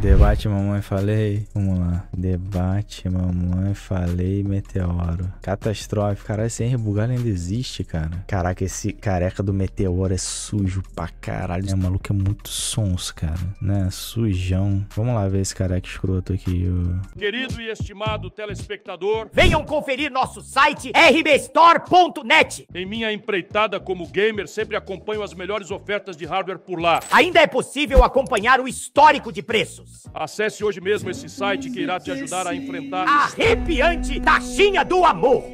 Debate, mamãe, falei. Vamos lá. Debate, mamãe, falei, meteoro. Catastrófico. Caralho, esse Henry Bugalho ainda existe, cara. Caraca, esse careca do meteoro é sujo pra caralho. É, o maluco é muito sons, cara. Né? Sujão. Vamos lá ver esse careca escroto aqui. Ó. Querido e estimado telespectador, venham conferir nosso site rbstore.net. Em minha empreitada como gamer, sempre acompanho as melhores ofertas de hardware por lá. Ainda é possível acompanhar o histórico de preços. Acesse hoje mesmo esse site que irá te ajudar a enfrentar a arrepiante taxinha do amor.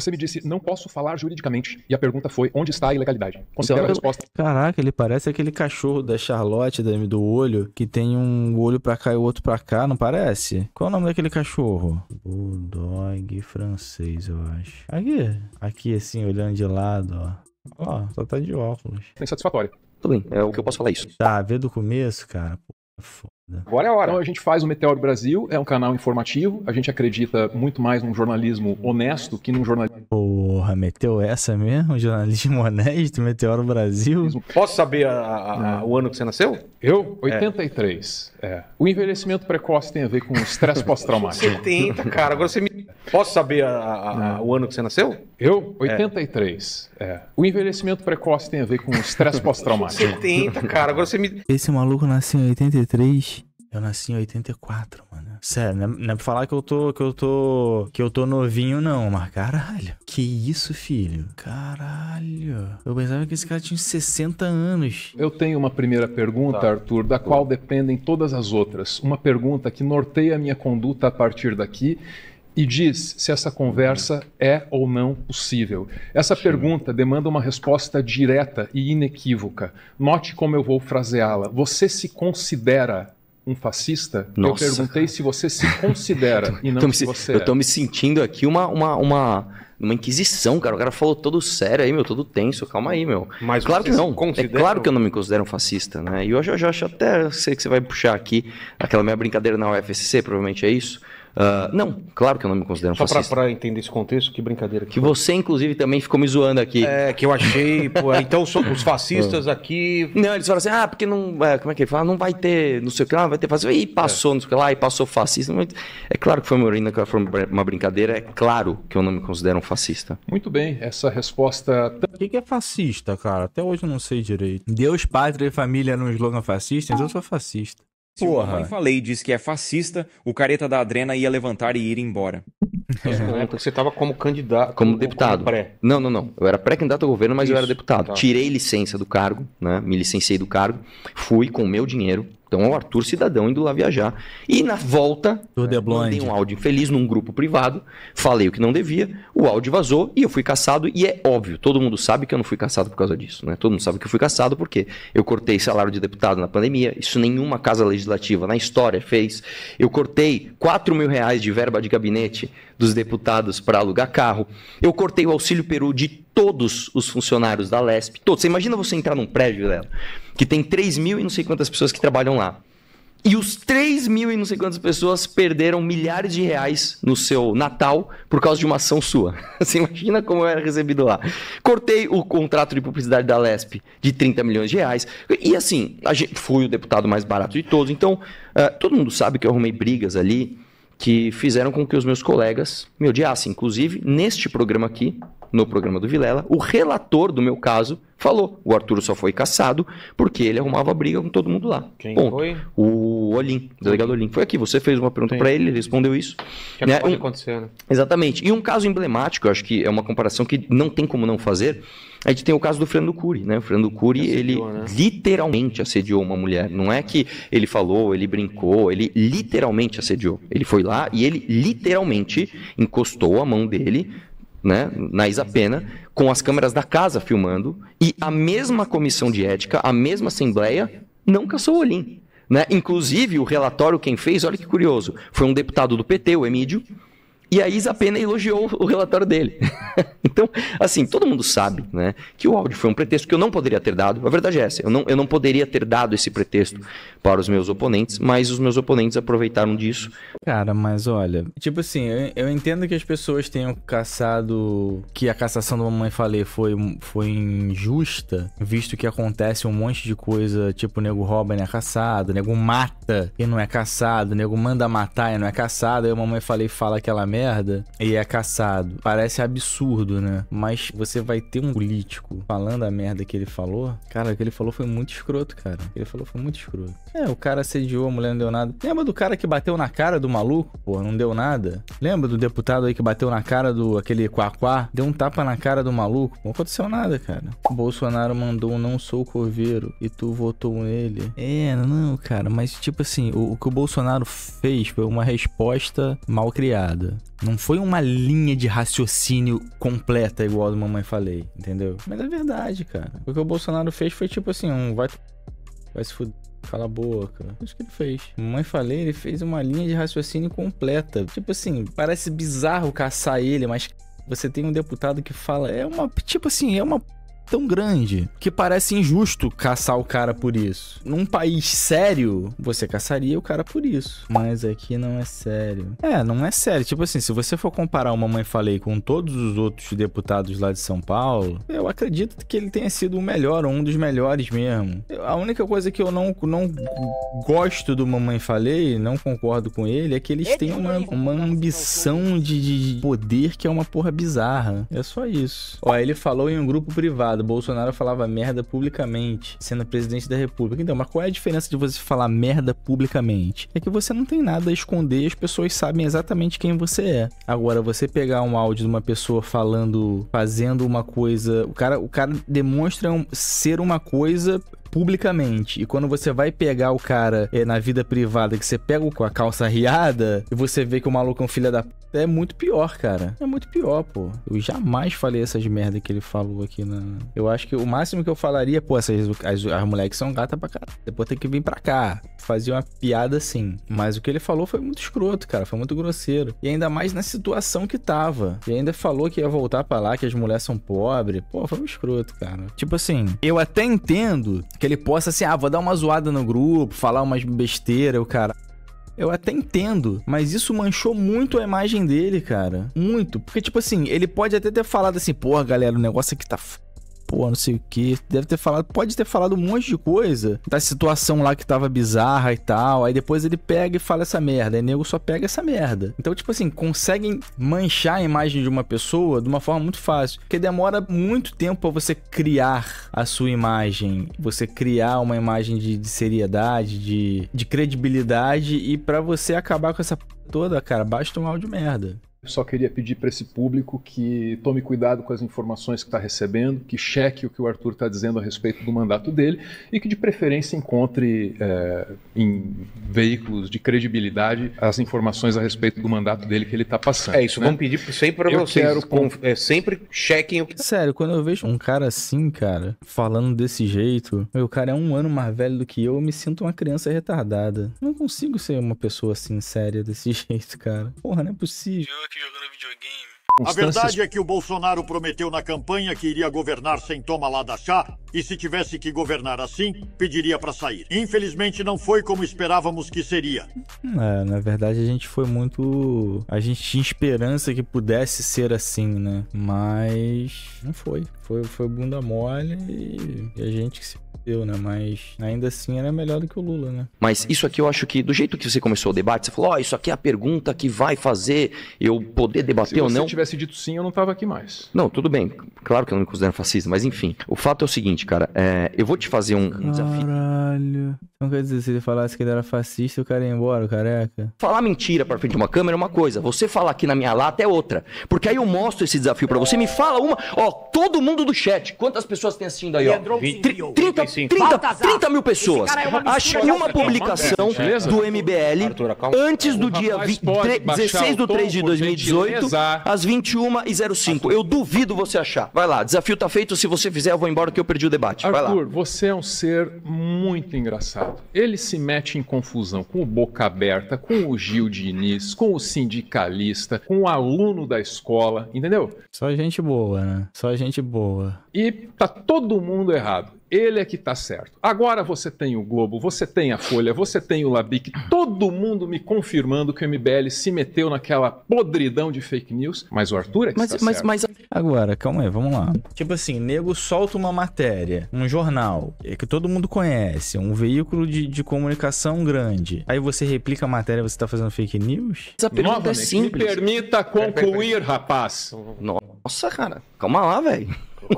Você me disse, não posso falar juridicamente. E a pergunta foi, onde está a ilegalidade? Considera então, a resposta. Caraca, ele parece aquele cachorro da Charlotte, do olho, que tem um olho pra cá e o outro pra cá, não parece? Qual é o nome daquele cachorro? Bulldog francês, eu acho. Aqui, aqui assim, olhando de lado, ó. Ó, só tá de óculos. Insatisfatório. Tudo bem, é o que eu posso falar é isso. Tá, vê do começo, cara. Pô, é né? Agora é a hora. Então a gente faz o Meteoro Brasil, é um canal informativo, a gente acredita muito mais num jornalismo honesto que num jornalismo. Porra, meteu essa mesmo? Jornalismo honesto, Meteoro Brasil? Posso saber a, a, a, o ano que você nasceu? Eu? 83. É. É. O envelhecimento precoce tem a ver com estresse pós-traumático. 70, cara. Agora você me. Posso saber a, a, a, é. o ano que você nasceu? Eu? 83. É. é. O envelhecimento precoce tem a ver com estresse pós-traumático. 70, cara. Agora você me. Esse maluco nasceu em 83. Eu nasci em 84, mano. Sério, não é, não é pra falar que eu tô. que eu tô. que eu tô novinho, não, mas caralho. Que isso, filho? Caralho. Eu pensava que esse cara tinha 60 anos. Eu tenho uma primeira pergunta, tá. Arthur, da qual dependem todas as outras. Uma pergunta que norteia a minha conduta a partir daqui e diz se essa conversa é ou não possível. Essa pergunta demanda uma resposta direta e inequívoca. Note como eu vou fraseá-la. Você se considera um fascista, Nossa. eu perguntei se você se considera e não se você Eu é. tô me sentindo aqui uma, uma, uma, uma inquisição, cara. O cara falou todo sério aí, meu, todo tenso. Calma aí, meu. Mas claro que não. Considera... É claro que eu não me considero um fascista, né? E hoje eu já acho até, sei que você vai puxar aqui aquela minha brincadeira na UFSC, provavelmente é isso. Uh, não, claro que eu não me considero um Só fascista. Só para entender esse contexto, que brincadeira. Que, que você, inclusive, também ficou me zoando aqui. É, que eu achei. pô, é, então os fascistas ah. aqui. Não, eles falam assim, ah, porque não. É, como é que ele fala? Não vai ter, não sei o que lá, vai ter fascista. E passou, é. não sei o que lá, e passou fascista. É claro que foi uma foi uma brincadeira. É claro que eu não me considero um fascista. Muito bem, essa resposta. O que, é fascista, cara? Até hoje eu não sei direito. Deus, pátria e família no é um slogan fascista, então eu sou fascista. Se Porra. mãe falei disse que é fascista, o careta da Adrena ia levantar e ir embora. Na é, época você estava como candidato. Como, como deputado. Como não, não, não. Eu era pré-candidato ao governo, mas Isso. eu era deputado. Tá. Tirei licença do cargo, né? Me licenciei do cargo. Fui com o meu dinheiro então o Arthur Cidadão indo lá viajar. E na volta, mandei um áudio infeliz num grupo privado, falei o que não devia, o áudio vazou e eu fui caçado. E é óbvio, todo mundo sabe que eu não fui caçado por causa disso. Né? Todo mundo sabe que eu fui caçado porque eu cortei salário de deputado na pandemia, isso nenhuma casa legislativa na história fez. Eu cortei 4 mil reais de verba de gabinete dos deputados para alugar carro. Eu cortei o auxílio peru de todos os funcionários da LESP. Todos. Você imagina você entrar num prédio, Léo? Né? que tem 3 mil e não sei quantas pessoas que trabalham lá. E os 3 mil e não sei quantas pessoas perderam milhares de reais no seu Natal por causa de uma ação sua. Você imagina como eu era recebido lá. Cortei o contrato de publicidade da Lesp de 30 milhões de reais. E assim, gente, fui o deputado mais barato de todos. Então, uh, todo mundo sabe que eu arrumei brigas ali que fizeram com que os meus colegas me odiassem. Inclusive, neste programa aqui, no programa do Vilela, o relator do meu caso falou: o Arthur só foi caçado porque ele arrumava briga com todo mundo lá. Quem Ponto. foi? O Olim, o delegado Olim. Foi aqui, você fez uma pergunta para ele, ele respondeu isso. Que é, né? pode um... acontecer, né? Exatamente. E um caso emblemático, eu acho que é uma comparação que não tem como não fazer. A gente tem o caso do Fernando Cury, né? O Fernando Cury, assediou, ele né? literalmente assediou uma mulher. Não é que ele falou, ele brincou, ele literalmente assediou. Ele foi lá e ele literalmente encostou a mão dele né, na Isapena, com as câmeras da casa filmando, e a mesma comissão de ética, a mesma assembleia, não caçou o Olim. Né? Inclusive, o relatório quem fez, olha que curioso, foi um deputado do PT, o Emídio, e a Isa apenas elogiou o relatório dele. então, assim, todo mundo sabe né, que o áudio foi um pretexto que eu não poderia ter dado. A verdade é essa, eu não, eu não poderia ter dado esse pretexto para os meus oponentes, mas os meus oponentes aproveitaram disso. Cara, mas olha, tipo assim, eu, eu entendo que as pessoas tenham caçado que a cassação do mamãe falei foi, foi injusta, visto que acontece um monte de coisa, tipo, o nego rouba e não é caçado, o nego mata e não é caçado, o nego manda matar e não é caçado, aí a mamãe falei fala que ela merda merda e é caçado. Parece absurdo, né? Mas você vai ter um político falando a merda que ele falou. Cara, o que ele falou foi muito escroto, cara. O que ele falou foi muito escroto. É, o cara assediou, a mulher não deu nada. Lembra do cara que bateu na cara do maluco? Pô, não deu nada. Lembra do deputado aí que bateu na cara do aquele Quaquá? Deu um tapa na cara do maluco? Não aconteceu nada, cara. O Bolsonaro mandou um não sou coveiro e tu votou nele. É, não, cara, mas tipo assim, o, o que o Bolsonaro fez foi uma resposta mal criada. Não foi uma linha de raciocínio completa igual a do Mamãe Falei, entendeu? Mas é verdade, cara. O que o Bolsonaro fez foi tipo assim, um vai, vai se fuder. Cala a boca. Isso que ele fez. Mamãe falei, ele fez uma linha de raciocínio completa. Tipo assim, parece bizarro caçar ele, mas você tem um deputado que fala, é uma, tipo assim, é uma tão grande que parece injusto caçar o cara por isso. Num país sério, você caçaria o cara por isso. Mas aqui não é sério. É, não é sério. Tipo assim, se você for comparar o Mamãe Falei com todos os outros deputados lá de São Paulo, eu acredito que ele tenha sido o melhor, ou um dos melhores mesmo. A única coisa que eu não, não gosto do Mamãe Falei, não concordo com ele, é que eles têm uma, uma ambição de, de poder que é uma porra bizarra. É só isso. Ó, ele falou em um grupo privado Bolsonaro falava merda publicamente, sendo presidente da República. Então, mas qual é a diferença de você falar merda publicamente? É que você não tem nada a esconder, as pessoas sabem exatamente quem você é. Agora, você pegar um áudio de uma pessoa falando, fazendo uma coisa, o cara, o cara demonstra um, ser uma coisa publicamente. E quando você vai pegar o cara é, na vida privada, que você pega com a calça riada, e você vê que o maluco é um filho da p... É muito pior, cara. É muito pior, pô. Eu jamais falei essas merda que ele falou aqui na. Eu acho que o máximo que eu falaria, pô, essas as, as mulheres são gata pra cá. Depois tem que vir pra cá. Fazer uma piada assim. Mas o que ele falou foi muito escroto, cara. Foi muito grosseiro. E ainda mais na situação que tava. E ainda falou que ia voltar pra lá, que as mulheres são pobres. Pô, foi um escroto, cara. Tipo assim, eu até entendo que ele possa assim, ah, vou dar uma zoada no grupo, falar umas besteira, o cara. Eu até entendo, mas isso manchou muito a imagem dele, cara. Muito. Porque, tipo assim, ele pode até ter falado assim, porra, galera, o negócio aqui tá pô, não sei o que. Deve ter falado, pode ter falado um monte de coisa da situação lá que tava bizarra e tal. Aí depois ele pega e fala essa merda. E nego só pega essa merda. Então, tipo assim, conseguem manchar a imagem de uma pessoa de uma forma muito fácil. Porque demora muito tempo pra você criar a sua imagem. Você criar uma imagem de, de seriedade, de, de credibilidade. E para você acabar com essa toda, cara, basta um áudio merda. Só queria pedir para esse público que tome cuidado com as informações que está recebendo, que cheque o que o Arthur está dizendo a respeito do mandato dele e que, de preferência, encontre é, em veículos de credibilidade as informações a respeito do mandato dele que ele está passando. É isso, né? vamos pedir sempre para vocês. Quero... Com... É, sempre chequem o que. Sério, quando eu vejo um cara assim, cara, falando desse jeito, meu cara é um ano mais velho do que eu, eu me sinto uma criança retardada. Não consigo ser uma pessoa assim, séria desse jeito, cara. Porra, não é possível. Eu aqui jogando videogame. A verdade é que o Bolsonaro prometeu na campanha que iria governar sem toma lá da chá e se tivesse que governar assim, pediria para sair. Infelizmente não foi como esperávamos que seria. É, na verdade a gente foi muito, a gente tinha esperança que pudesse ser assim, né? Mas não foi. Foi, foi bunda mole e, e a gente que se deu, né? Mas ainda assim era melhor do que o Lula, né? Mas isso aqui eu acho que, do jeito que você começou o debate, você falou: Ó, oh, isso aqui é a pergunta que vai fazer eu poder debater ou não. Se você tivesse dito sim, eu não tava aqui mais. Não, tudo bem. Claro que eu não me considero fascista, mas enfim. O fato é o seguinte, cara. É, eu vou te fazer um, um desafio. Caralho. Então quer dizer, se ele falasse que ele era fascista, o cara ia embora, careca. Falar mentira pra frente de uma câmera é uma coisa, você falar aqui na minha lata é outra. Porque aí eu mostro esse desafio pra você, me fala uma. Ó, todo mundo do chat, quantas pessoas tem assistindo aí, ó? 30, 30, 30, 30 mil pessoas. É Achei uma publicação do MBL antes do dia 16 de 3 de 2018, às 21h05. Eu duvido você achar. Vai lá, desafio tá feito, se você fizer, eu vou embora que eu perdi o debate. Vai lá. Arthur, você é um ser muito engraçado. Ele se mete em confusão com o Boca Aberta, com o Gil Diniz, com o sindicalista, com o aluno da escola, entendeu? Só gente boa, né? Só gente boa. E tá todo mundo errado. Ele é que está certo. Agora você tem o Globo, você tem a Folha, você tem o Labic, todo mundo me confirmando que o MBL se meteu naquela podridão de fake news, mas o Arthur é que mas, está mas, certo. Mas... Agora, calma aí, vamos lá. Tipo assim, nego solta uma matéria, um jornal, é que todo mundo conhece, um veículo de, de comunicação grande. Aí você replica a matéria, você está fazendo fake news? Essa pergunta é Novamente, é simples. Me permita concluir, rapaz. Nossa, cara, calma lá, velho.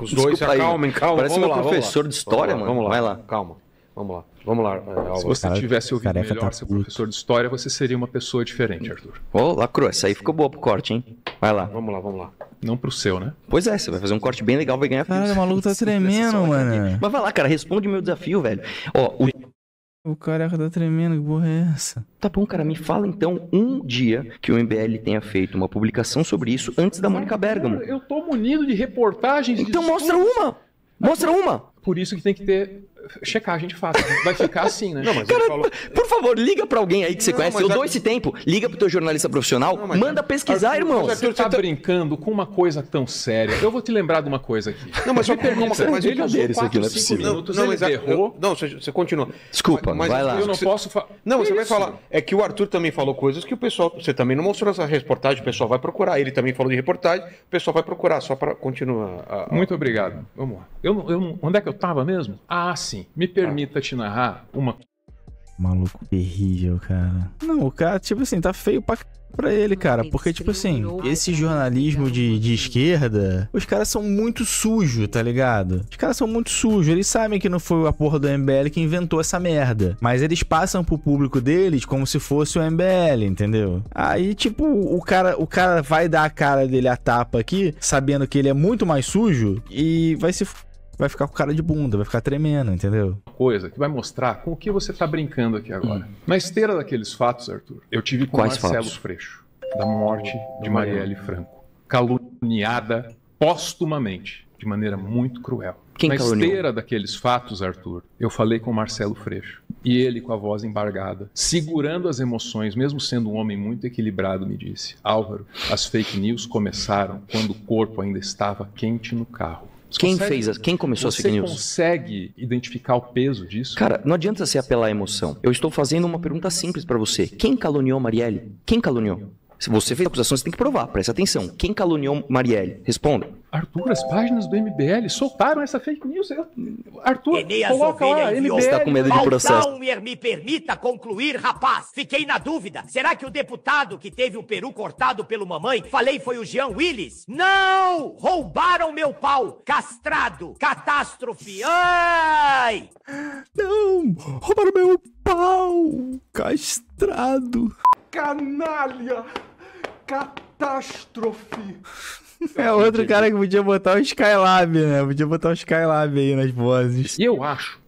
Os dois se acalmem, calma. Parece vamos meu lá, professor de história, vamos mano. Lá, vamos lá. Vai lá. Calma. Vamos lá, vamos lá. Eh, Álvaro. Se você tivesse ouvido tá melhor tá seu puto. professor de história, você seria uma pessoa diferente, Arthur. Ô, oh, Lacro, essa aí ficou boa pro corte, hein? Vai lá. Vamos lá, vamos lá. Não pro seu, né? Pois é, você vai fazer um corte bem legal, vai ganhar. Cara, o maluco tá tremendo, é mano. Mas vai lá, cara, responde meu desafio, velho. Ó, o o cara tá tremendo, que porra é essa? Tá bom, cara, me fala então um dia que o MBL tenha feito uma publicação sobre isso antes da Mônica Bergamo. Eu tô munido de reportagens. Então de mostra uma! Mostra uma! Por isso que tem que ter checar, a gente faz. Vai ficar assim, né? Não, mas Cara, falou... por favor, liga para alguém aí que você não, conhece. Eu dou esse tempo. Liga pro teu jornalista profissional, não, manda pesquisar, irmão. Arthur, você tá, tá brincando com uma coisa tão séria. Eu vou te lembrar de uma coisa aqui. Não, mas só pergunta. Mas ele é dele, isso aqui não é possível. Minutos, não, mas errou. Não, você, continua. Desculpa, mas, vai lá. Eu não posso falar. Não, você isso? vai falar. É que o Arthur também falou coisas que o pessoal. Você também não mostrou essa reportagem, o pessoal vai procurar. Ele também falou de reportagem, o pessoal vai procurar, só para continuar. A... Muito obrigado. Vamos lá. Eu, eu, onde é que eu estava mesmo? Ah, sim assim: me permita te narrar uma. Maluco terrível, cara. Não, o cara, tipo assim, tá feio pra pra ele, cara. Porque, tipo assim, esse jornalismo de, né? de esquerda, os caras são muito sujos, tá ligado? Os caras são muito sujos. Eles sabem que não foi a porra do MBL que inventou essa merda. Mas eles passam pro público deles como se fosse o MBL, entendeu? Aí, tipo, o cara, o cara vai dar a cara dele a tapa aqui, sabendo que ele é muito mais sujo, e vai se vai ficar com cara de bunda, vai ficar tremendo, entendeu? Coisa que vai mostrar com o que você está brincando aqui agora. Hum. Na esteira daqueles fatos, Arthur, eu tive com Quais Marcelo fatos? Freixo, da morte de Marielle Franco, caluniada póstumamente, de maneira muito cruel. Quem Na caluniou? esteira daqueles fatos, Arthur, eu falei com Marcelo Freixo. E ele, com a voz embargada, segurando as emoções, mesmo sendo um homem muito equilibrado, me disse: Álvaro, as fake news começaram quando o corpo ainda estava quente no carro. Você quem consegue, fez, quem começou a fake news? Você consegue identificar o peso disso? Cara, não adianta se apelar à emoção. Eu estou fazendo uma pergunta simples para você. Quem caluniou Marielle? Quem caluniou? Se você fez acusação, você tem que provar. Presta atenção. Quem caluniou Marielle? Responda. Arthur, as páginas do MBL soltaram essa fake news. Arthur, Eneas coloca lá, MBL. Você tá com medo de processo. Maltauer, me permita concluir, rapaz. Fiquei na dúvida. Será que o deputado que teve o peru cortado pelo mamãe, falei foi o Jean Willis? Não! Roubaram meu pau. Castrado. Catástrofe. Ai! Não! Roubaram meu pau. Castrado. Canalha! catástrofe. É outro cara que podia botar o Skylab, né? Podia botar o Skylab aí nas vozes. E eu acho,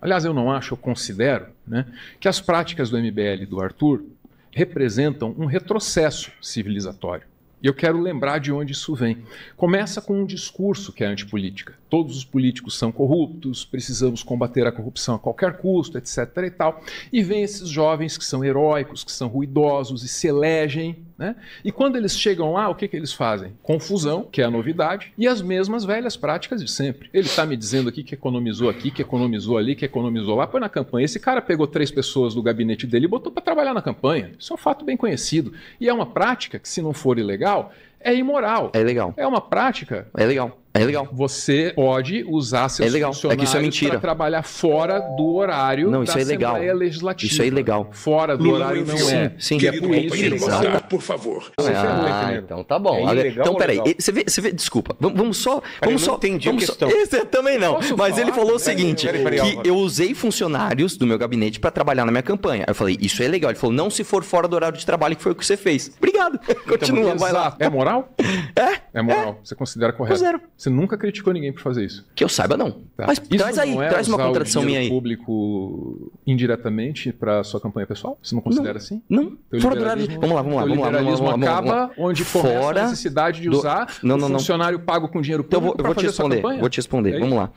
aliás, eu não acho, eu considero, né, que as práticas do MBL e do Arthur representam um retrocesso civilizatório. E eu quero lembrar de onde isso vem. Começa com um discurso que é antipolítica. Todos os políticos são corruptos, precisamos combater a corrupção a qualquer custo, etc. e tal. E vem esses jovens que são heróicos, que são ruidosos e se elegem né? E quando eles chegam lá, o que, que eles fazem? Confusão, que é a novidade, e as mesmas velhas práticas de sempre. Ele está me dizendo aqui que economizou aqui, que economizou ali, que economizou lá, põe na campanha. Esse cara pegou três pessoas do gabinete dele e botou para trabalhar na campanha. Isso é um fato bem conhecido. E é uma prática que, se não for ilegal, é imoral. É legal. É uma prática. É legal é legal. Você pode usar seus é legal. funcionários é que isso é mentira. para trabalhar fora do horário não, isso da é legal. Assembleia Legislativa. Isso é ilegal. Fora do horário não é. sim, é. Sim, Querido é por isso. Votar, por favor. Ah, ah, então tá bom. É ilegal, então peraí, você vê, você vê, desculpa, vamos, só... Vamos só entendi vamos a questão. Só, esse também não, Posso mas falar? ele falou o seguinte, peraí, peraí, que eu usei funcionários do meu gabinete para trabalhar na minha campanha. Eu falei, isso é legal. Ele falou, não se for fora do horário de trabalho, que foi o que você fez. Obrigado. Então, Continua, vai lá. É moral? É. É moral. É? Você considera correto? Zero. Você nunca criticou ninguém por fazer isso. Que eu saiba, não. Tá. Mas isso traz aí, é traz uma contradição minha aí. público indiretamente para sua campanha pessoal? Você não considera não, assim? Não. Teu então fora do Vamos lá, vamos lá, então vamos lá. O liberalismo vamos lá, vamos lá, acaba onde fora a necessidade de usar não, não, um funcionário pago com dinheiro público. Então eu vou, vou te responder, vou te responder. É vamos lá.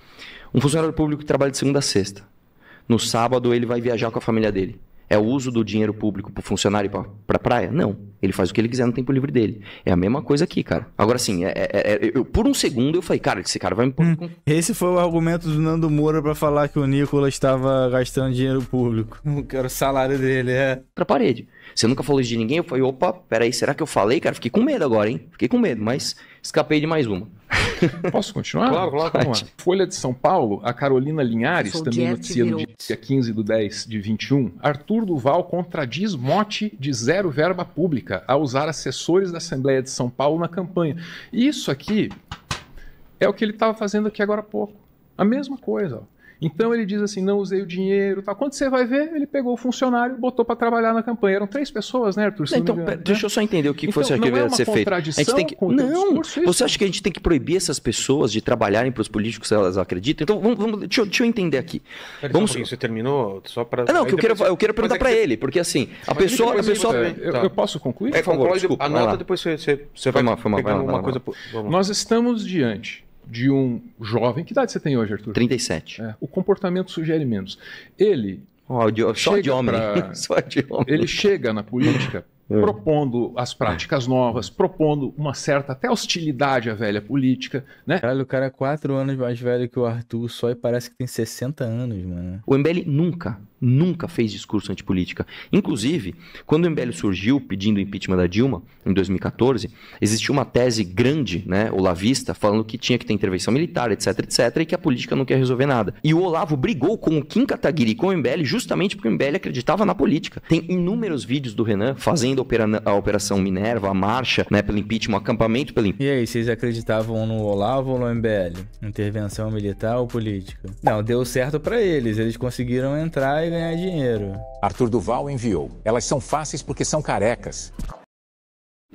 Um funcionário público que trabalha de segunda a sexta. No sábado ele vai viajar com a família dele. É o uso do dinheiro público pro funcionário ir pra, praia? Não. Ele faz o que ele quiser no tempo livre dele. É a mesma coisa aqui, cara. Agora sim, é, é, é, é, eu, por um segundo eu falei, cara, esse cara vai me pôr. Hum, esse foi o argumento do Nando Moura para falar que o Nicolas estava gastando dinheiro público. Era o salário dele, é. Pra parede. Você nunca falou isso de ninguém? Eu falei, opa, peraí, será que eu falei, cara? Fiquei com medo agora, hein? Fiquei com medo, mas escapei de mais uma. Posso continuar? claro, claro. Vamos lá. Folha de São Paulo, a Carolina Linhares, Sou também noticia no dia 15 do 10 de 21. Arthur Duval contradiz mote de zero verba pública a usar assessores da Assembleia de São Paulo na campanha. Isso aqui é o que ele estava fazendo aqui agora há pouco. A mesma coisa. Ó. Então ele diz assim: não usei o dinheiro, tal. Quando você vai ver, ele pegou o funcionário, botou para trabalhar na campanha. Eram três pessoas, né, Arthur? Não, então, engano, né? deixa eu só entender o que então, você acha que deveria é ser feito. A gente tem que... Não, discurso, você acha é que a gente tem que proibir essas pessoas de trabalharem para os políticos se elas acreditam? Então, vamos, vamos deixa, eu, deixa, eu, entender aqui. Pera, vamos... Só você terminou só para. Ah, não, que eu, quero, eu quero perguntar é para ele, porque assim, ah, a pessoa. A pessoa... Eu, tá. eu, posso concluir? É, por favor, desculpa, anota depois você, você, vai, vai, mal, vai, uma coisa. Nós estamos diante de um jovem. Que idade você tem hoje, Arthur? 37. É, o comportamento sugere menos. Ele. Oh, de, só, de homem. Pra, só de homem. Ele chega na política é. propondo as práticas novas, propondo uma certa até hostilidade à velha política, né? Caralho, o cara é quatro anos mais velho que o Arthur só e parece que tem 60 anos, mano. O MBL nunca nunca fez discurso antipolítica. Inclusive, quando o MBL surgiu pedindo o impeachment da Dilma, em 2014, existiu uma tese grande, né, olavista, falando que tinha que ter intervenção militar, etc, etc, e que a política não quer resolver nada. E o Olavo brigou com o Kim Kataguiri e com o MBL justamente porque o MBL acreditava na política. Tem inúmeros vídeos do Renan fazendo a Operação Minerva, a marcha, né, pelo impeachment, o acampamento pelo impeachment. E aí, vocês acreditavam no Olavo ou no MBL? Intervenção militar ou política? Não, deu certo para eles. Eles conseguiram entrar e ganhar dinheiro. Arthur Duval enviou. Elas são fáceis porque são carecas.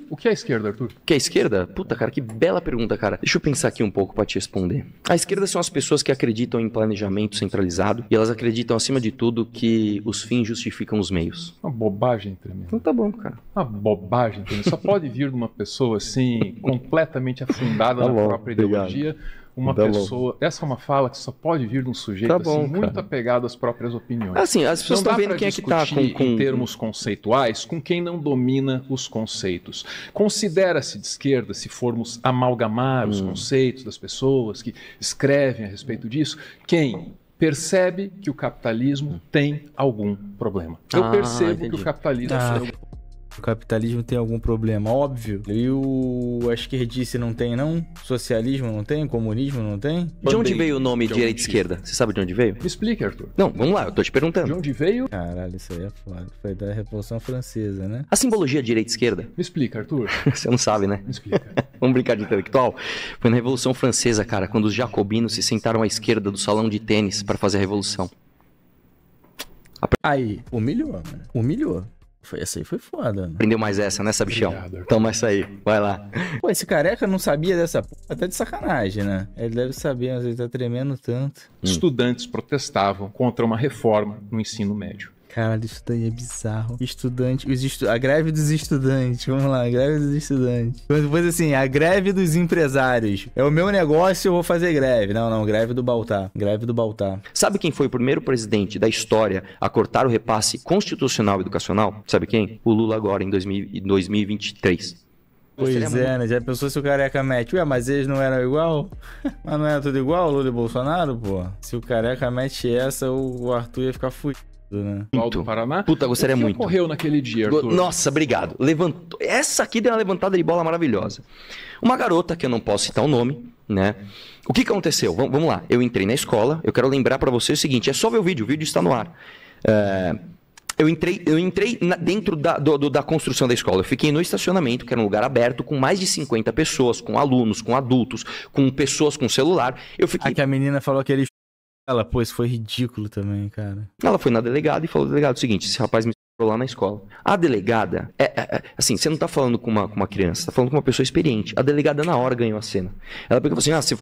O que é a esquerda, Arthur? O que é a esquerda? Puta, cara, que bela pergunta, cara. Deixa eu pensar aqui um pouco para te responder. A esquerda são as pessoas que acreditam em planejamento centralizado e elas acreditam, acima de tudo, que os fins justificam os meios. Uma bobagem tremenda. Então tá bom, cara. Uma bobagem tremenda. Só pode vir de uma pessoa assim, completamente afundada tá na bom, própria ideologia. Obrigado uma então, pessoa. Essa é uma fala que só pode vir de um sujeito tá assim, bom, assim, muito apegado às próprias opiniões. Assim, as pessoas estão vendo quem é que está com, com. Em termos conceituais, com quem não domina os conceitos. Considera-se de esquerda se formos amalgamar hum. os conceitos das pessoas que escrevem a respeito disso, quem percebe que o capitalismo hum. tem algum problema. Eu ah, percebo entendi. que o capitalismo. Ah. Tem algum... O capitalismo tem algum problema? Óbvio. E o... a esquerdice não tem, não? Socialismo não tem? Comunismo não tem? De onde veio o nome direita-esquerda? Você sabe de onde veio? Me explica, Arthur. Não, vamos lá, eu tô te perguntando. De onde veio? Caralho, isso aí é foda. Foi da Revolução Francesa, né? A simbologia direita-esquerda? Me explica, Arthur. Você não sabe, né? Me explica. vamos brincar de intelectual? Foi na Revolução Francesa, cara, quando os jacobinos se sentaram à esquerda do salão de tênis para fazer a revolução. Aí, humilhou, mano. Humilhou. Foi, essa assim, aí foi foda. Né? prendeu mais essa, né, bichão? Toma essa aí, vai lá. Pô, esse careca não sabia dessa porra, até de sacanagem, né? Ele deve saber, mas ele tá tremendo tanto. Hum. Estudantes protestavam contra uma reforma no ensino médio. Caralho, daí é bizarro. Estudante, os estu... a greve dos estudantes. Vamos lá, a greve dos estudantes. Então, depois assim, a greve dos empresários. É o meu negócio, eu vou fazer greve. Não, não, greve do Baltar. Greve do Baltar. Sabe quem foi o primeiro presidente da história a cortar o repasse constitucional educacional? Sabe quem? O Lula agora em 2000, 2023. Pois é, né? Já pensou se o careca mete, ué, mas eles não eram igual? mas não era tudo igual, Lula e Bolsonaro, pô? Se o careca mete essa, o Arthur ia ficar fudido né? Muito. do então. Paraná. Puta, gostaria o que muito. ocorreu naquele dia, Arthur? Nossa, obrigado. Levantou... Essa aqui deu uma levantada de bola maravilhosa. Uma garota, que eu não posso citar o nome, né? O que aconteceu? V vamos lá. Eu entrei na escola. Eu quero lembrar para você o seguinte. É só ver o vídeo. O vídeo está no ar. É... Eu entrei, eu entrei na, dentro da, do, do, da construção da escola. Eu fiquei no estacionamento, que era um lugar aberto, com mais de 50 pessoas, com alunos, com adultos, com pessoas com celular. Eu fiquei... Aqui a menina falou que ele ela, pô, isso foi ridículo também, cara. Ela foi na delegada e falou, delegado, é o seguinte, esse rapaz me lá na escola. A delegada, é, é, é, assim, você não tá falando com uma, com uma criança, tá falando com uma pessoa experiente. A delegada na hora ganhou a cena. Ela pegou assim, ah, se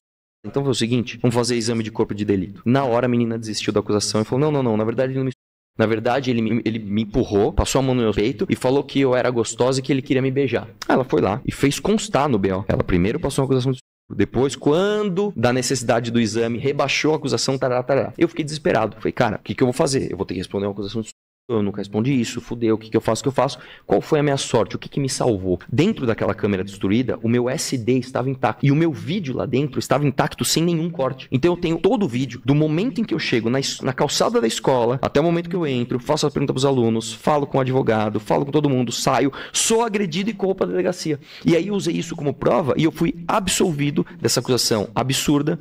então foi o seguinte, vamos fazer exame de corpo de delito. Na hora a menina desistiu da acusação e falou, não, não, não, na verdade ele não me... Na verdade, ele me, ele me empurrou, passou a mão no meu peito e falou que eu era gostosa e que ele queria me beijar. Ela foi lá e fez constar no B.O. Ela primeiro passou uma acusação de depois, uhum. quando da necessidade do exame, rebaixou a acusação, tarará, tarará. Eu fiquei desesperado. Falei, cara, o que, que eu vou fazer? Eu vou ter que responder uma acusação de eu nunca respondi isso, fudeu, o que, que eu faço, o que eu faço, qual foi a minha sorte, o que, que me salvou. Dentro daquela câmera destruída, o meu SD estava intacto e o meu vídeo lá dentro estava intacto sem nenhum corte. Então eu tenho todo o vídeo, do momento em que eu chego na, na calçada da escola, até o momento que eu entro, faço a pergunta para os alunos, falo com o advogado, falo com todo mundo, saio, sou agredido e corro para a delegacia. E aí eu usei isso como prova e eu fui absolvido dessa acusação absurda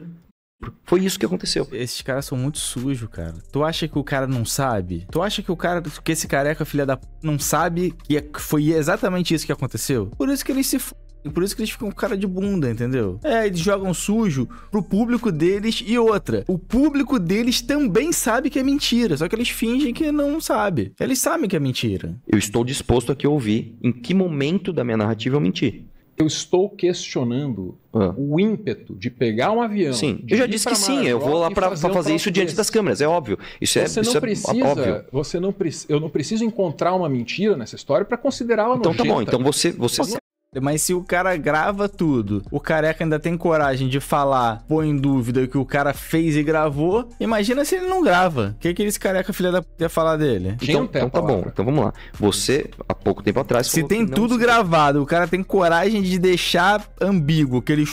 foi isso que aconteceu. Esses caras são muito sujos, cara. Tu acha que o cara não sabe? Tu acha que o cara, que esse careca, filha da p... não sabe é, que foi exatamente isso que aconteceu? Por isso que eles se f... Por isso que eles ficam com cara de bunda, entendeu? É, eles jogam sujo pro público deles e outra. O público deles também sabe que é mentira, só que eles fingem que não sabe. Eles sabem que é mentira. Eu estou disposto a que ouvir em que momento da minha narrativa eu menti eu estou questionando ah. o ímpeto de pegar um avião. Sim, eu já disse que sim, eu vou lá para fazer, um fazer isso diante das câmeras, é óbvio. Isso é você é, não isso é precisa, é óbvio. Você não precisa, eu não preciso encontrar uma mentira nessa história para considerá-la Então nojenta. tá bom, então você, você, você mas se o cara grava tudo, o careca ainda tem coragem de falar, põe em dúvida o que o cara fez e gravou, imagina se ele não grava. O que, que esse careca filha da puta ia falar dele? Então, então tá bom, né? então vamos lá. Você, há pouco tempo atrás... Se tem tudo se... gravado, o cara tem coragem de deixar ambíguo que ele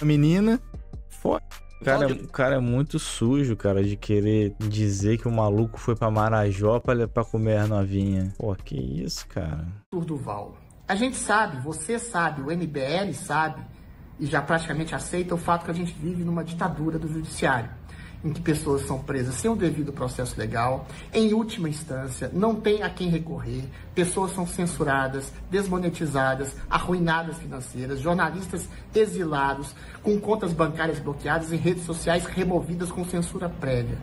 a menina, foda. Cara, é o cara é muito sujo, cara, de querer dizer que o maluco foi pra Marajó pra, pra comer a novinha. Pô, que isso, cara. Turduval. A gente sabe, você sabe, o MBL sabe, e já praticamente aceita o fato que a gente vive numa ditadura do judiciário, em que pessoas são presas sem o devido processo legal, em última instância, não tem a quem recorrer, pessoas são censuradas, desmonetizadas, arruinadas financeiras, jornalistas exilados, com contas bancárias bloqueadas e redes sociais removidas com censura prévia.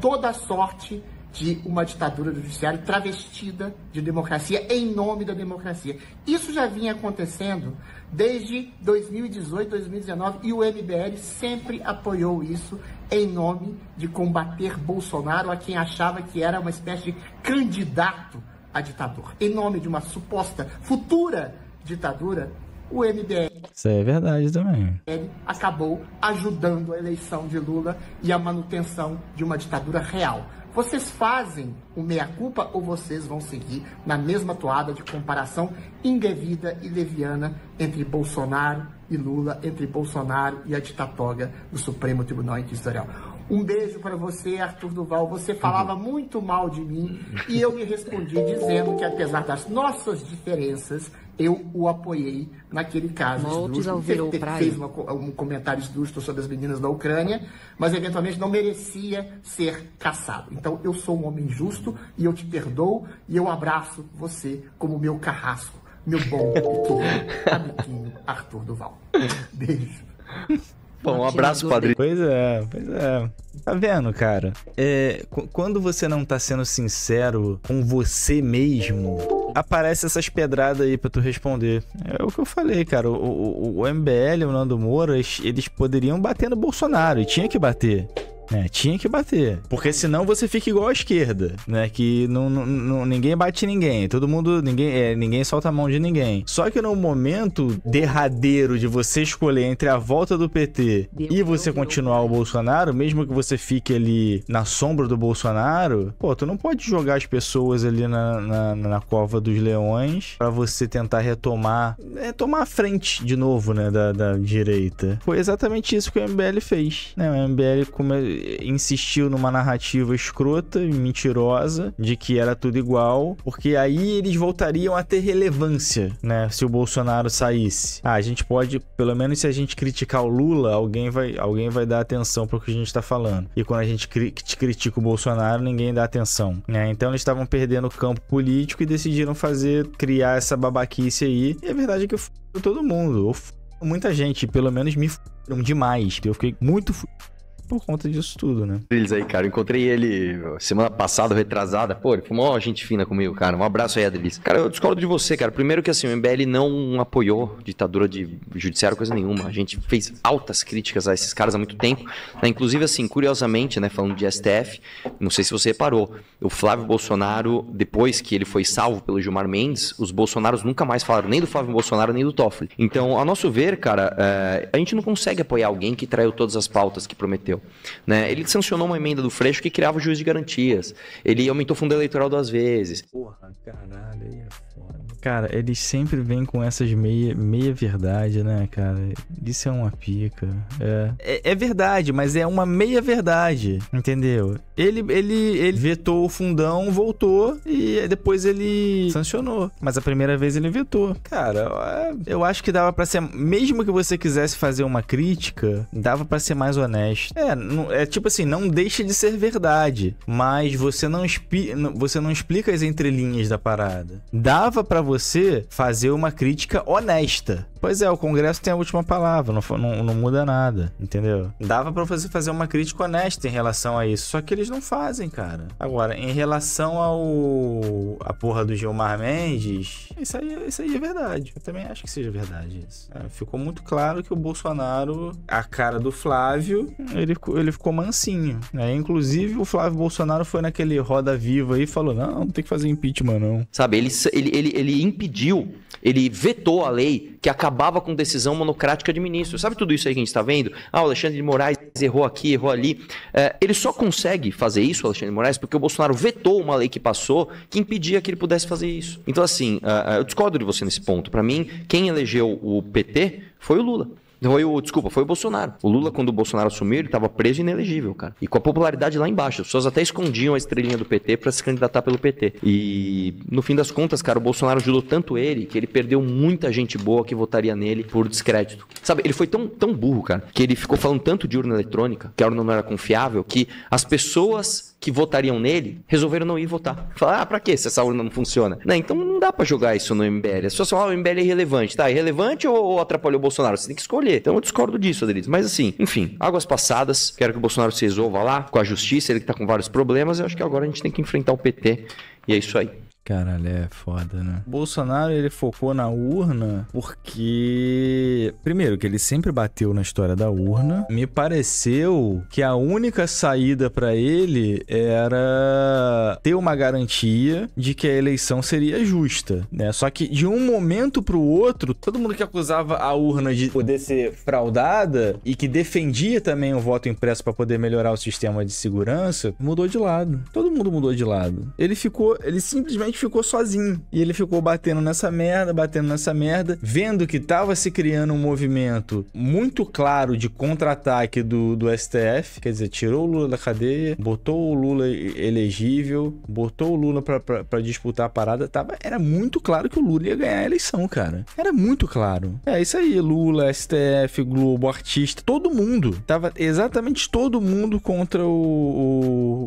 Toda sorte de uma ditadura do judiciário travestida de democracia em nome da democracia. Isso já vinha acontecendo desde 2018, 2019 e o MBL sempre apoiou isso em nome de combater Bolsonaro a quem achava que era uma espécie de candidato a ditador. Em nome de uma suposta futura ditadura, o MBL. Isso é verdade também. Acabou ajudando a eleição de Lula e a manutenção de uma ditadura real. Vocês fazem o meia-culpa ou vocês vão seguir na mesma toada de comparação indevida e leviana entre Bolsonaro e Lula, entre Bolsonaro e a ditatoga do Supremo Tribunal Inquisitorial? Um beijo para você, Arthur Duval. Você falava uhum. muito mal de mim e eu me respondi dizendo que, apesar das nossas diferenças, eu o apoiei naquele caso. Esdrúxulo, fez, uma, um comentário esdrúxulo sobre as meninas da Ucrânia, mas eventualmente não merecia ser caçado. Então, eu sou um homem justo e eu te perdoo e eu abraço você como meu carrasco, meu bom pequeno amiguinho Arthur Duval. Beijo um abraço, padrinho. Pois é, pois é. Tá vendo, cara? É, quando você não tá sendo sincero com você mesmo, aparece essas pedradas aí pra tu responder. É o que eu falei, cara. O, o, o MBL, o Nando Moura, eles poderiam bater no Bolsonaro e tinha que bater. É, tinha que bater. Porque senão você fica igual à esquerda, né? Que não, não, não, ninguém bate ninguém. Todo mundo. Ninguém, é, ninguém solta a mão de ninguém. Só que no momento derradeiro de você escolher entre a volta do PT e você continuar o Bolsonaro, mesmo que você você fique ali na sombra do Bolsonaro, pô, tu não pode jogar as pessoas ali na, na, na cova dos leões para você tentar retomar, é, tomar a frente de novo, né, da, da direita. Foi exatamente isso que o MBL fez, né? O MBL insistiu numa narrativa escrota e mentirosa de que era tudo igual, porque aí eles voltariam a ter relevância, né, se o Bolsonaro saísse. Ah, a gente pode, pelo menos se a gente criticar o Lula, alguém vai, alguém vai dar atenção pro que a gente tá falando. E quando a gente cri critica o Bolsonaro, ninguém dá atenção, né? Então eles estavam perdendo o campo político e decidiram fazer, criar essa babaquice aí. E a verdade é que eu todo mundo, eu muita gente, pelo menos me f*** demais. Eu fiquei muito por conta disso tudo, né? Eles aí, cara. encontrei ele semana passada, retrasada. Pô, ele foi uma gente fina comigo, cara. Um abraço aí, Adrilis. Cara, eu discordo de você, cara. Primeiro que assim, o MBL não apoiou ditadura de judiciário, coisa nenhuma. A gente fez altas críticas a esses caras há muito tempo. Né? Inclusive, assim, curiosamente, né, falando de STF, não sei se você reparou, o Flávio Bolsonaro, depois que ele foi salvo pelo Gilmar Mendes, os bolsonaros nunca mais falaram nem do Flávio Bolsonaro, nem do Toffoli. Então, a nosso ver, cara, é... a gente não consegue apoiar alguém que traiu todas as pautas que prometeu. Né? Ele sancionou uma emenda do Freixo que criava o juiz de garantias. Ele aumentou o fundo eleitoral duas vezes. Porra, caralho, aí é Cara, eles sempre vêm com essas meia, meia verdade, né, cara? Isso é uma pica. É. é, é verdade, mas é uma meia verdade, entendeu? Ele, ele, ele vetou o fundão, voltou e depois ele sancionou. Mas a primeira vez ele vetou. Cara, é, eu acho que dava para ser, mesmo que você quisesse fazer uma crítica, dava para ser mais honesto. É, é tipo assim, não deixa de ser verdade, mas você não, você não explica as entrelinhas da parada. Dava para você você fazer uma crítica honesta Pois é, o Congresso tem a última palavra, não, não, não muda nada, entendeu? Dava para você fazer uma crítica honesta em relação a isso, só que eles não fazem, cara. Agora, em relação ao. a porra do Gilmar Mendes, isso aí, isso aí é verdade. Eu também acho que seja verdade isso. É, ficou muito claro que o Bolsonaro, a cara do Flávio, ele, ele ficou mansinho. Né? Inclusive, o Flávio Bolsonaro foi naquele Roda Viva e falou: não, não tem que fazer impeachment, não. Sabe, ele, ele, ele, ele impediu, ele vetou a lei que acabou acabava com decisão monocrática de ministro. Sabe tudo isso aí que a gente está vendo? Ah, o Alexandre de Moraes errou aqui, errou ali. É, ele só consegue fazer isso, Alexandre de Moraes, porque o Bolsonaro vetou uma lei que passou que impedia que ele pudesse fazer isso. Então, assim, é, é, eu discordo de você nesse ponto. Para mim, quem elegeu o PT foi o Lula. Foi o, desculpa, foi o Bolsonaro. O Lula, quando o Bolsonaro assumiu, ele estava preso e inelegível, cara. E com a popularidade lá embaixo. As pessoas até escondiam a estrelinha do PT para se candidatar pelo PT. E no fim das contas, cara, o Bolsonaro ajudou tanto ele que ele perdeu muita gente boa que votaria nele por descrédito. Sabe, ele foi tão, tão burro, cara, que ele ficou falando tanto de urna eletrônica, que a urna não era confiável, que as pessoas que votariam nele resolveram não ir votar. Falar, ah, pra que se essa urna não funciona? Né? Então não dá para jogar isso no MBL. a situação ah, o MBL é irrelevante. Tá, irrelevante ou, ou atrapalhou o Bolsonaro? Você tem que escolher. Então eu discordo disso, Adelides. Mas assim, enfim, águas passadas. Quero que o Bolsonaro se resolva lá com a justiça. Ele que tá com vários problemas. Eu acho que agora a gente tem que enfrentar o PT. E é isso aí. Caralho, é foda, né? Bolsonaro, ele focou na urna porque. Primeiro, que ele sempre bateu na história da urna. Me pareceu que a única saída para ele era ter uma garantia de que a eleição seria justa, né? Só que de um momento pro outro, todo mundo que acusava a urna de poder ser fraudada e que defendia também o voto impresso para poder melhorar o sistema de segurança, mudou de lado. Todo mundo mudou de lado. Ele ficou. Ele simplesmente ficou sozinho. E ele ficou batendo nessa merda, batendo nessa merda, vendo que estava se criando um movimento muito claro de contra-ataque do, do STF, quer dizer, tirou o Lula da cadeia, botou o Lula elegível, botou o Lula para disputar a parada, tava, era muito claro que o Lula ia ganhar a eleição, cara. Era muito claro. É isso aí, Lula, STF, Globo, artista, todo mundo. Tava exatamente todo mundo contra o,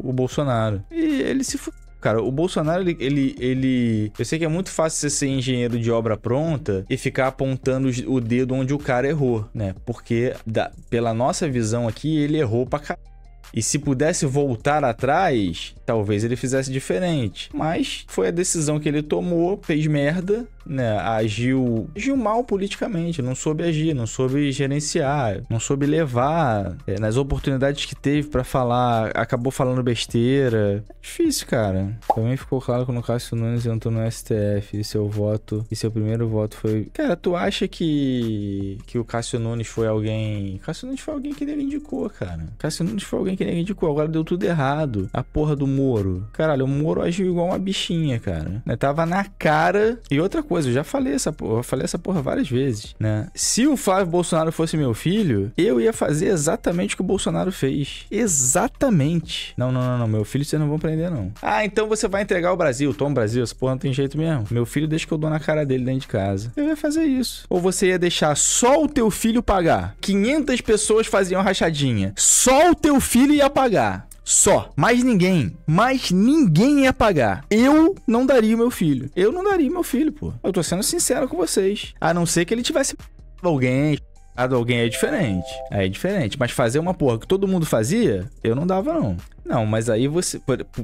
o, o Bolsonaro. E ele se Cara, o Bolsonaro, ele, ele, ele, Eu sei que é muito fácil você ser engenheiro de obra pronta e ficar apontando o dedo onde o cara errou, né? Porque, da, pela nossa visão aqui, ele errou pra caralho. E se pudesse voltar atrás, Talvez ele fizesse diferente. Mas foi a decisão que ele tomou, fez merda, né? Agiu, agiu mal politicamente, não soube agir, não soube gerenciar, não soube levar. É, nas oportunidades que teve para falar, acabou falando besteira. difícil, cara. Também ficou claro quando o Cássio Nunes entrou no STF e seu voto, e seu primeiro voto foi. Cara, tu acha que, que o Cássio Nunes foi alguém. Cássio Nunes foi alguém que ele indicou, cara. Cássio Nunes foi alguém que ele indicou. Agora deu tudo errado. A porra do mundo Moro. Caralho, o Moro agiu igual uma bichinha, cara. Né? Tava na cara. E outra coisa, eu já falei essa porra, falei essa porra várias vezes, né? Se o Flávio Bolsonaro fosse meu filho, eu ia fazer exatamente o que o Bolsonaro fez. Exatamente. Não, não, não, não. Meu filho vocês não vão prender, não. Ah, então você vai entregar o Brasil. Tom Brasil, essa porra não tem jeito mesmo. Meu filho deixa que eu dou na cara dele dentro de casa. Eu ia fazer isso. Ou você ia deixar só o teu filho pagar. 500 pessoas faziam rachadinha. Só o teu filho ia pagar. Só. Mais ninguém. Mais ninguém ia pagar. Eu não daria o meu filho. Eu não daria meu filho, pô. Eu tô sendo sincero com vocês. A não ser que ele tivesse alguém, alguém é diferente. É diferente. Mas fazer uma porra que todo mundo fazia, eu não dava, não. Não, mas aí você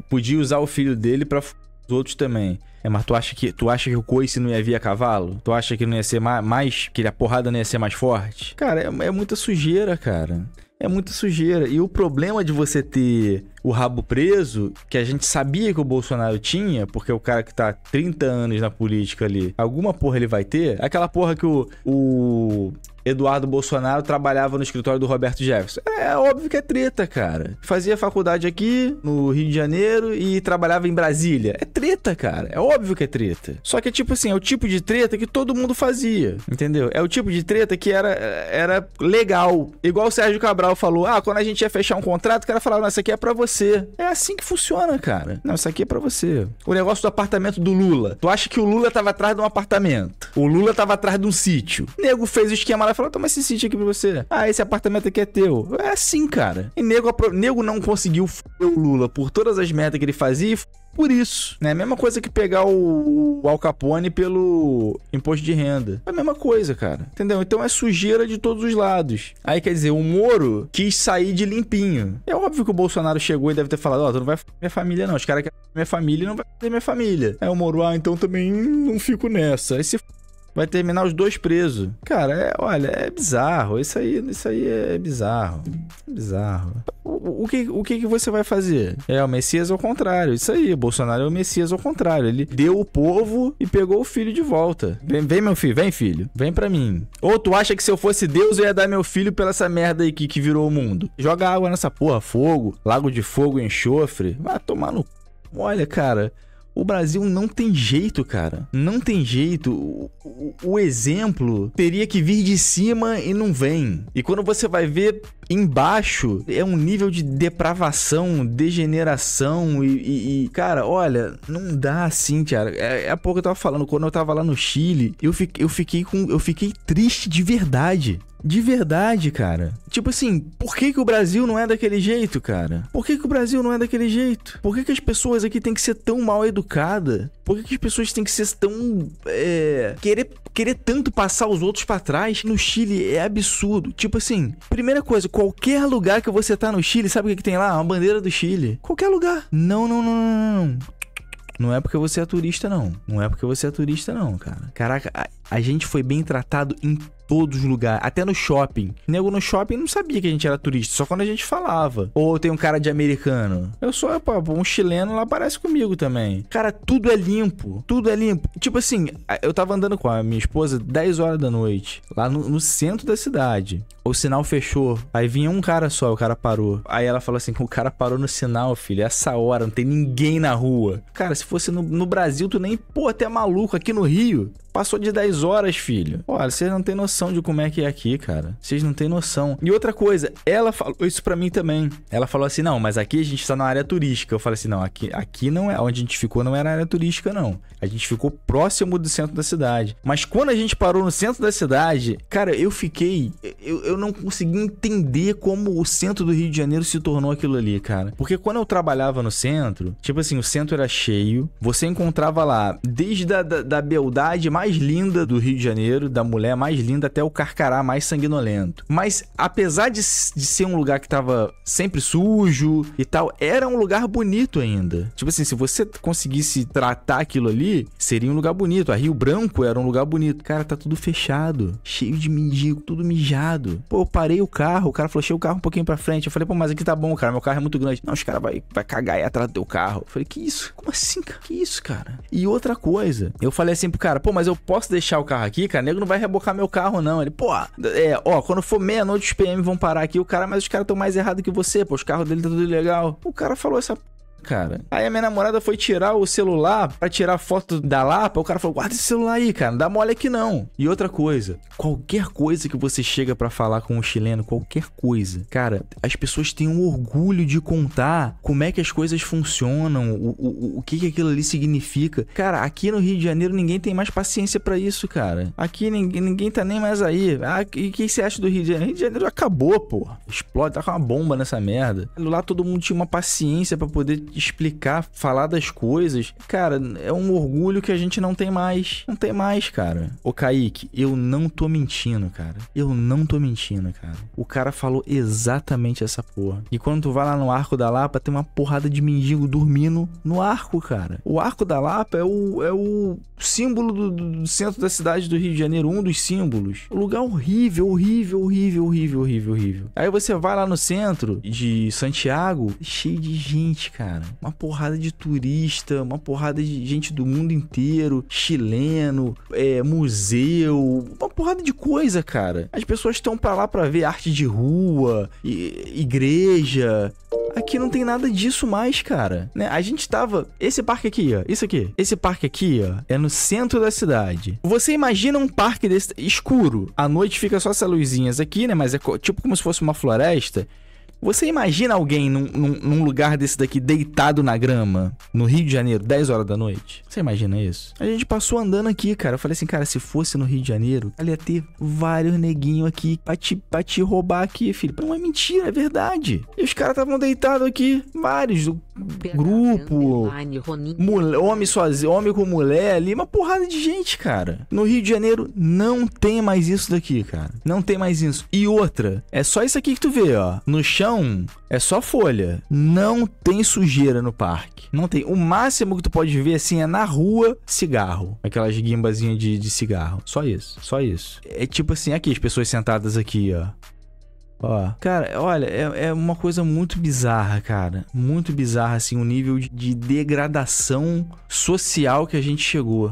podia usar o filho dele pra os outros também. É, mas tu acha que tu acha que o coice não ia vir a cavalo? Tu acha que não ia ser mais, mais que a porrada não ia ser mais forte? Cara, é, é muita sujeira, cara é muita sujeira. E o problema de você ter o rabo preso, que a gente sabia que o Bolsonaro tinha, porque o cara que tá 30 anos na política ali, alguma porra ele vai ter, aquela porra que o, o Eduardo Bolsonaro trabalhava no escritório do Roberto Jefferson. É óbvio que é treta, cara. Fazia faculdade aqui no Rio de Janeiro e trabalhava em Brasília. É treta, cara. É óbvio que é treta. Só que é tipo assim, é o tipo de treta que todo mundo fazia, entendeu? É o tipo de treta que era, era legal. Igual o Sérgio Cabral falou: "Ah, quando a gente ia fechar um contrato, o cara falava: "Nossa, aqui é para você você. É assim que funciona, cara. Não, isso aqui é para você. O negócio do apartamento do Lula. Tu acha que o Lula tava atrás de um apartamento? O Lula tava atrás de um sítio. nego fez o esquema lá e falou: toma esse sítio aqui pra você. Ah, esse apartamento aqui é teu. É assim, cara. E nego, nego não conseguiu f*** o Lula por todas as merdas que ele fazia e por isso. Né? Mesma coisa que pegar o, o Al Capone pelo imposto de renda. É a mesma coisa, cara. Entendeu? Então é sujeira de todos os lados. Aí quer dizer, o Moro quis sair de limpinho. É óbvio que o Bolsonaro chegou e deve ter falado: Ó, oh, tu não vai minha família, não. Os caras querem minha família e não vai ter minha família. Aí o Moro, ah, então também não fico nessa. Aí se vai terminar os dois presos. Cara, é, olha, é bizarro. Isso aí, isso aí é bizarro. É bizarro. O, o, que, o que, você vai fazer? É o Messias ao contrário. Isso aí, Bolsonaro é o Messias ao contrário. Ele deu o povo e pegou o filho de volta. Vem, vem meu filho, vem, filho. Vem pra mim. Ou tu acha que se eu fosse Deus, eu ia dar meu filho pela essa merda aí que, que virou o mundo? Joga água nessa porra, fogo, lago de fogo, enxofre. Vai tomar no. Olha, cara, o Brasil não tem jeito, cara. Não tem jeito. O, o, o, exemplo teria que vir de cima e não vem. E quando você vai ver embaixo, é um nível de depravação, degeneração e, e, e cara, olha, não dá assim, cara. É, é a pouco eu tava falando, quando eu tava lá no Chile, eu, fi, eu, fiquei, com, eu fiquei triste de verdade. De verdade, cara. Tipo assim, por que, que o Brasil não é daquele jeito, cara? Por que, que o Brasil não é daquele jeito? Por que, que as pessoas aqui têm que ser tão mal educadas? Por que, que as pessoas têm que ser tão. É, querer, querer tanto passar os outros para trás? No Chile é absurdo. Tipo assim, primeira coisa, qualquer lugar que você tá no Chile, sabe o que, que tem lá? Uma bandeira do Chile. Qualquer lugar. não, não, não, não. não. Não é porque você é turista, não. Não é porque você é turista, não, cara. Caraca, a, a gente foi bem tratado em todos os lugares, até no shopping. Nego no shopping não sabia que a gente era turista, só quando a gente falava. Ou tem um cara de americano. Eu sou, pô, um chileno lá parece comigo também. Cara, tudo é limpo. Tudo é limpo. Tipo assim, eu tava andando com a minha esposa 10 horas da noite, lá no, no centro da cidade o sinal fechou. Aí vinha um cara só, o cara parou. Aí ela falou assim: o cara parou no sinal, filho. É essa hora, não tem ninguém na rua. Cara, se fosse no, no Brasil, tu nem, pô, até maluco aqui no Rio. Passou de 10 horas, filho. Olha, vocês não tem noção de como é que é aqui, cara. Vocês não tem noção. E outra coisa, ela falou isso para mim também. Ela falou assim: não, mas aqui a gente tá na área turística. Eu falei assim: não, aqui, aqui não é. Onde a gente ficou não era área turística, não. A gente ficou próximo do centro da cidade. Mas quando a gente parou no centro da cidade, cara, eu fiquei. eu, eu eu não consegui entender como o centro do Rio de Janeiro se tornou aquilo ali, cara. Porque quando eu trabalhava no centro, tipo assim, o centro era cheio, você encontrava lá, desde a da, da beldade mais linda do Rio de Janeiro, da mulher mais linda, até o carcará mais sanguinolento. Mas, apesar de, de ser um lugar que tava sempre sujo e tal, era um lugar bonito ainda. Tipo assim, se você conseguisse tratar aquilo ali, seria um lugar bonito. A Rio Branco era um lugar bonito. Cara, tá tudo fechado, cheio de mendigo, tudo mijado pô, eu parei o carro, o cara falou, cheio o carro um pouquinho pra frente. Eu falei, pô, mas aqui tá bom, cara, meu carro é muito grande. Não, os caras vai, vai cagar aí atrás do teu carro. Eu falei, que isso? Como assim, cara? Que isso, cara? E outra coisa, eu falei assim pro cara, pô, mas eu posso deixar o carro aqui, cara? O nego não vai rebocar meu carro, não. Ele, pô, é, ó, quando for meia-noite os PM vão parar aqui, o cara, mas os caras estão mais errados que você, pô, os carros dele tá tudo legal O cara falou essa cara. Aí a minha namorada foi tirar o celular para tirar foto da Lapa. O cara falou: guarda esse celular aí, cara. Não dá mole aqui não. E outra coisa: qualquer coisa que você chega para falar com um chileno, qualquer coisa, cara, as pessoas têm um orgulho de contar como é que as coisas funcionam, o, o, o que, que aquilo ali significa. Cara, aqui no Rio de Janeiro ninguém tem mais paciência para isso, cara. Aqui ninguém, ninguém tá nem mais aí. Ah, e o que você acha do Rio de Janeiro? Rio de Janeiro acabou, pô. Explode, tá com uma bomba nessa merda. Lá todo mundo tinha uma paciência para poder explicar, falar das coisas, cara, é um orgulho que a gente não tem mais. Não tem mais, cara. Ô Kaique, eu não tô mentindo, cara. Eu não tô mentindo, cara. O cara falou exatamente essa porra. E quando tu vai lá no Arco da Lapa, tem uma porrada de mendigo dormindo no arco, cara. O Arco da Lapa é o, é o símbolo do, do centro da cidade do Rio de Janeiro, um dos símbolos. O lugar horrível, horrível, horrível, horrível, horrível, horrível. Aí você vai lá no centro de Santiago, cheio de gente, cara uma porrada de turista, uma porrada de gente do mundo inteiro, chileno, é, museu, uma porrada de coisa, cara. As pessoas estão para lá para ver arte de rua, igreja. Aqui não tem nada disso mais, cara. Né? A gente tava. Esse parque aqui, ó. Isso aqui. Esse parque aqui, ó. É no centro da cidade. Você imagina um parque desse escuro. À noite fica só essas luzinhas aqui, né? Mas é tipo como se fosse uma floresta. Você imagina alguém num, num, num, lugar desse daqui deitado na grama, no Rio de Janeiro, 10 horas da noite? Você imagina isso? A gente passou andando aqui, cara. Eu falei assim, cara, se fosse no Rio de Janeiro, ali ia ter vários neguinhos aqui pra te, pra te roubar aqui, filho. Não é mentira, é verdade. E os caras estavam deitados aqui, vários, grupo, mulher, homem sozinho, homem com mulher ali, uma porrada de gente, cara. No Rio de Janeiro não tem mais isso daqui, cara. Não tem mais isso. E outra, é só isso aqui que tu vê, ó. No chão chão é só folha. Não tem sujeira no parque. Não tem. O máximo que tu pode ver assim é na rua cigarro. Aquelas guimbazinhas de, de cigarro. Só isso. Só isso. É tipo assim, aqui, as pessoas sentadas aqui, ó. Ó. Cara, olha, é, é, uma coisa muito bizarra, cara. Muito bizarra, assim, o nível de degradação social que a gente chegou.